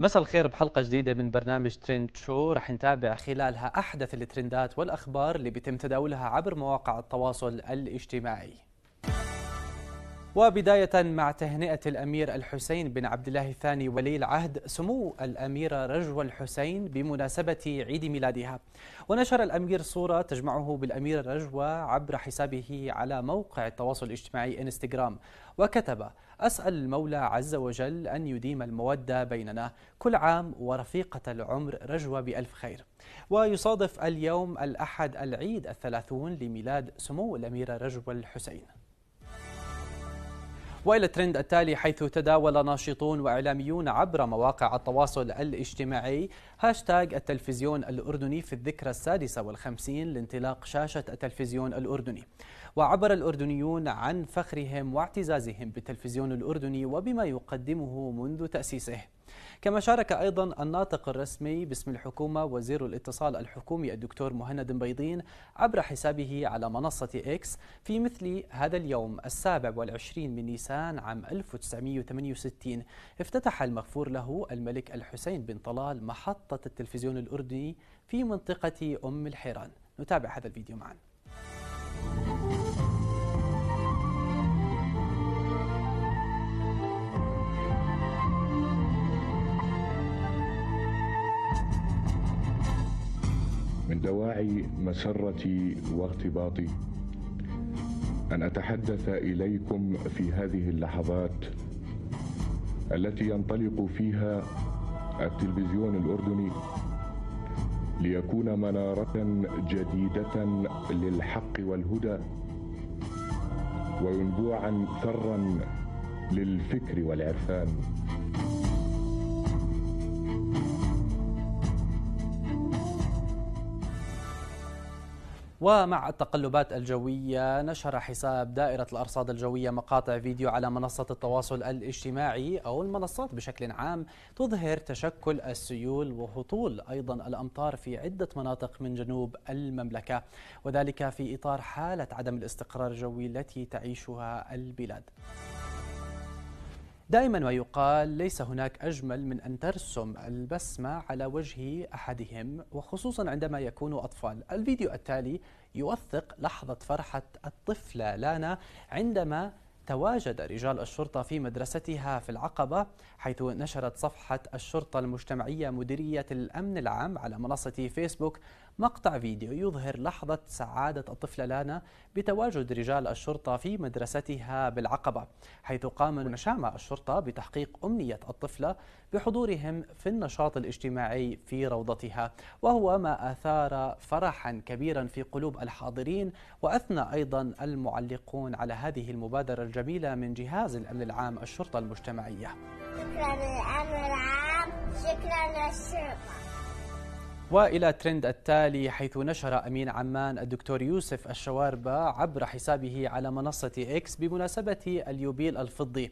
مساء الخير بحلقة جديدة من برنامج ترند شو رح نتابع خلالها أحدث الترندات والأخبار اللي بيتم تداولها عبر مواقع التواصل الاجتماعي وبداية مع تهنئة الأمير الحسين بن عبد الله الثاني ولي العهد سمو الأميرة رجوى الحسين بمناسبة عيد ميلادها ونشر الأمير صورة تجمعه بالأميرة رجوى عبر حسابه على موقع التواصل الاجتماعي انستغرام وكتب أسأل المولى عز وجل أن يديم المودة بيننا كل عام ورفيقة العمر رجوى بألف خير ويصادف اليوم الأحد العيد الثلاثون لميلاد سمو الأميرة رجوى الحسين والى الترند التالي حيث تداول ناشطون واعلاميون عبر مواقع التواصل الاجتماعي هاشتاغ التلفزيون الاردني في الذكرى السادسه والخمسين لانطلاق شاشه التلفزيون الاردني وعبر الاردنيون عن فخرهم واعتزازهم بالتلفزيون الاردني وبما يقدمه منذ تاسيسه كما شارك أيضا الناطق الرسمي باسم الحكومة وزير الاتصال الحكومي الدكتور مهند بيضين عبر حسابه على منصة إكس في مثل هذا اليوم السابع والعشرين من نيسان عام 1968 افتتح المغفور له الملك الحسين بن طلال محطة التلفزيون الأردني في منطقة أم الحيران نتابع هذا الفيديو معاً دواعي مسرتي واغتباطي ان اتحدث اليكم في هذه اللحظات التي ينطلق فيها التلفزيون الاردني ليكون مناره جديده للحق والهدى وينبوعا ثرا للفكر والعرفان ومع التقلبات الجوية نشر حساب دائرة الأرصاد الجوية مقاطع فيديو على منصة التواصل الاجتماعي أو المنصات بشكل عام تظهر تشكل السيول وهطول أيضا الأمطار في عدة مناطق من جنوب المملكة وذلك في إطار حالة عدم الاستقرار الجوي التي تعيشها البلاد. دائما ما يقال ليس هناك أجمل من أن ترسم البسمة على وجه أحدهم وخصوصا عندما يكونوا أطفال الفيديو التالي يوثق لحظة فرحة الطفلة لانا عندما تواجد رجال الشرطة في مدرستها في العقبة حيث نشرت صفحة الشرطة المجتمعية مديرية الأمن العام على منصة فيسبوك مقطع فيديو يظهر لحظة سعادة الطفلة لانا بتواجد رجال الشرطة في مدرستها بالعقبة حيث قام نشامى الشرطة بتحقيق أمنية الطفلة بحضورهم في النشاط الاجتماعي في روضتها وهو ما أثار فرحا كبيرا في قلوب الحاضرين وأثنى أيضا المعلقون على هذه المبادرة الجميلة من جهاز الأمن العام الشرطة المجتمعية شكرا للأمن العام شكرا للشرطة والى ترند التالي حيث نشر امين عمان الدكتور يوسف الشواربه عبر حسابه على منصه اكس بمناسبه اليوبيل الفضي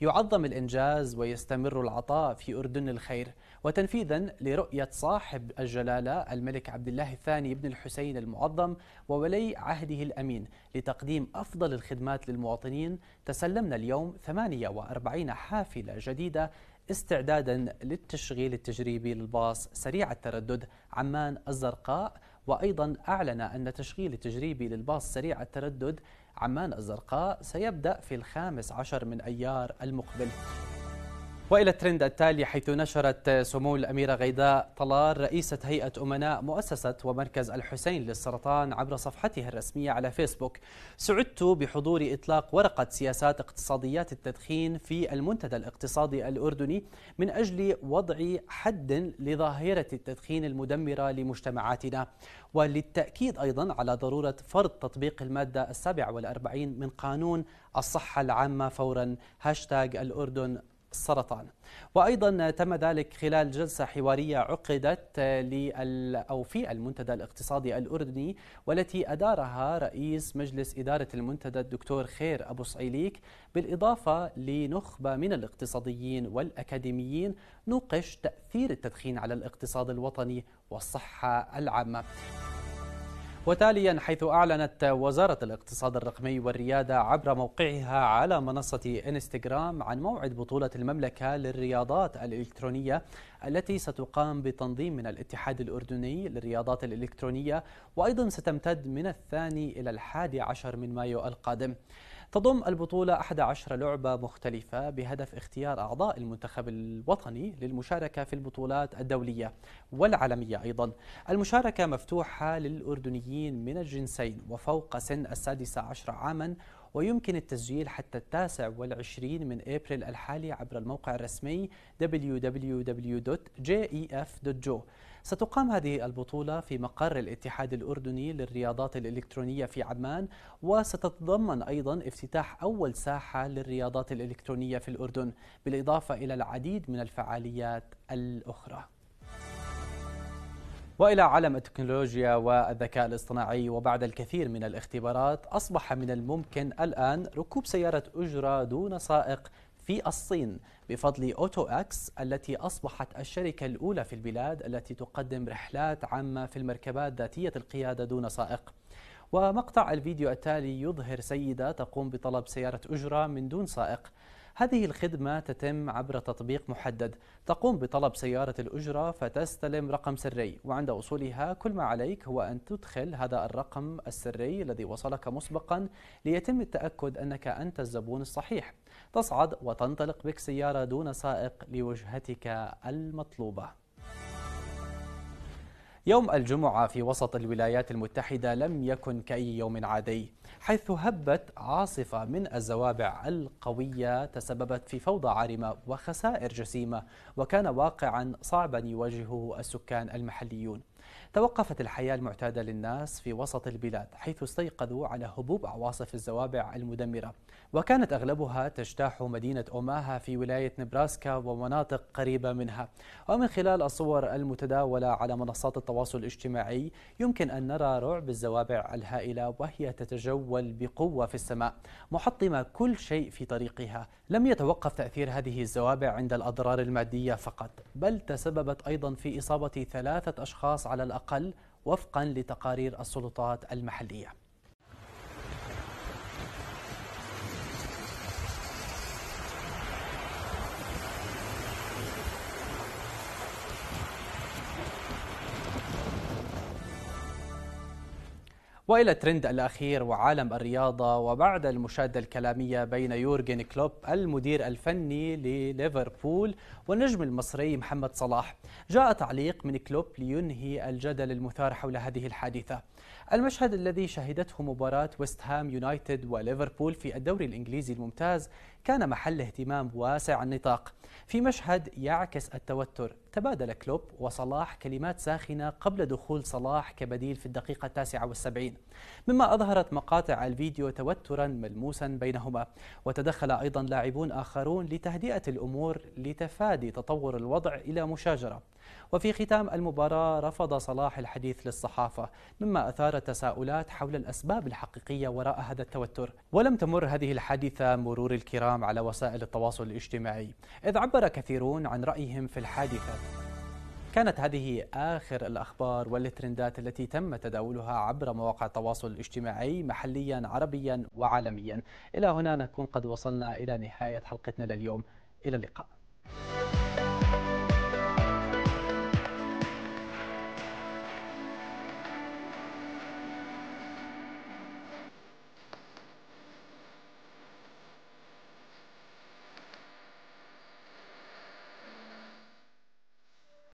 يعظم الانجاز ويستمر العطاء في اردن الخير وتنفيذا لرؤيه صاحب الجلاله الملك عبد الله الثاني بن الحسين المعظم وولي عهده الامين لتقديم افضل الخدمات للمواطنين تسلمنا اليوم 48 حافله جديده استعدادا للتشغيل التجريبي للباص سريع التردد عمان الزرقاء وأيضا أعلن أن تشغيل التجريبي للباص سريع التردد عمان الزرقاء سيبدأ في الخامس عشر من أيار المقبل وإلى الترند التالي حيث نشرت سمو الأميرة غيداء طلال رئيسة هيئة أمناء مؤسسة ومركز الحسين للسرطان عبر صفحتها الرسمية على فيسبوك سعدت بحضور إطلاق ورقة سياسات اقتصاديات التدخين في المنتدى الاقتصادي الأردني من أجل وضع حد لظاهرة التدخين المدمرة لمجتمعاتنا وللتأكيد أيضا على ضرورة فرض تطبيق المادة السابعة والأربعين من قانون الصحة العامة فورا هاشتاج الأردن السرطان وأيضا تم ذلك خلال جلسة حوارية عقدت أو في المنتدى الاقتصادي الأردني والتي أدارها رئيس مجلس إدارة المنتدى الدكتور خير أبو صعيليك بالإضافة لنخبة من الاقتصاديين والأكاديميين نوقش تأثير التدخين على الاقتصاد الوطني والصحة العامة وتاليا حيث أعلنت وزارة الاقتصاد الرقمي والريادة عبر موقعها على منصة إنستغرام عن موعد بطولة المملكة للرياضات الإلكترونية التي ستقام بتنظيم من الاتحاد الأردني للرياضات الإلكترونية وأيضا ستمتد من الثاني إلى الحادي عشر من مايو القادم تضم البطولة 11 لعبة مختلفة بهدف اختيار أعضاء المنتخب الوطني للمشاركة في البطولات الدولية والعالمية أيضا المشاركة مفتوحة للأردنيين من الجنسين وفوق سن السادسة عشر عاما ويمكن التسجيل حتى التاسع والعشرين من أبريل الحالي عبر الموقع الرسمي www.jef.jo ستقام هذه البطولة في مقر الاتحاد الأردني للرياضات الإلكترونية في عمان وستتضمن أيضا افتتاح أول ساحة للرياضات الإلكترونية في الأردن بالإضافة إلى العديد من الفعاليات الأخرى والى عالم التكنولوجيا والذكاء الاصطناعي وبعد الكثير من الاختبارات اصبح من الممكن الان ركوب سياره اجره دون سائق في الصين بفضل أوتو أكس التي أصبحت الشركة الأولى في البلاد التي تقدم رحلات عامة في المركبات ذاتية القيادة دون سائق ومقطع الفيديو التالي يظهر سيدة تقوم بطلب سيارة أجرة من دون سائق هذه الخدمة تتم عبر تطبيق محدد تقوم بطلب سيارة الأجرة فتستلم رقم سري وعند وصولها كل ما عليك هو أن تدخل هذا الرقم السري الذي وصلك مسبقا ليتم التأكد أنك أنت الزبون الصحيح تصعد وتنطلق بك سيارة دون سائق لوجهتك المطلوبة يوم الجمعة في وسط الولايات المتحدة لم يكن كأي يوم عادي حيث هبت عاصفة من الزوابع القوية تسببت في فوضى عارمة وخسائر جسيمة وكان واقعا صعبا يواجهه السكان المحليون توقفت الحياة المعتادة للناس في وسط البلاد حيث استيقظوا على هبوب عواصف الزوابع المدمرة وكانت أغلبها تجتاح مدينة أوماها في ولاية نبراسكا ومناطق قريبة منها ومن خلال الصور المتداولة على منصات التواصل الاجتماعي يمكن أن نرى رعب الزوابع الهائلة وهي تتجول تتحول بقوة في السماء محطمة كل شيء في طريقها لم يتوقف تأثير هذه الزوابع عند الأضرار المادية فقط بل تسببت أيضا في إصابة ثلاثة أشخاص على الأقل وفقا لتقارير السلطات المحلية والى الترند الاخير وعالم الرياضه وبعد المشاده الكلاميه بين يورجن كلوب المدير الفني لليفربول والنجم المصري محمد صلاح، جاء تعليق من كلوب لينهي الجدل المثار حول هذه الحادثه. المشهد الذي شهدته مباراة ويست هام يونايتد وليفربول في الدوري الإنجليزي الممتاز كان محل اهتمام واسع النطاق في مشهد يعكس التوتر تبادل كلوب وصلاح كلمات ساخنة قبل دخول صلاح كبديل في الدقيقة التاسعة والسبعين مما أظهرت مقاطع الفيديو توترا ملموسا بينهما وتدخل أيضا لاعبون آخرون لتهدئة الأمور لتفادي تطور الوضع إلى مشاجرة وفي ختام المباراة رفض صلاح الحديث للصحافة مما أثار تساؤلات حول الأسباب الحقيقية وراء هذا التوتر ولم تمر هذه الحادثة مرور الكرام على وسائل التواصل الاجتماعي إذ عبر كثيرون عن رأيهم في الحادثة كانت هذه آخر الأخبار والترندات التي تم تداولها عبر مواقع التواصل الاجتماعي محليا عربيا وعالميا إلى هنا نكون قد وصلنا إلى نهاية حلقتنا لليوم إلى اللقاء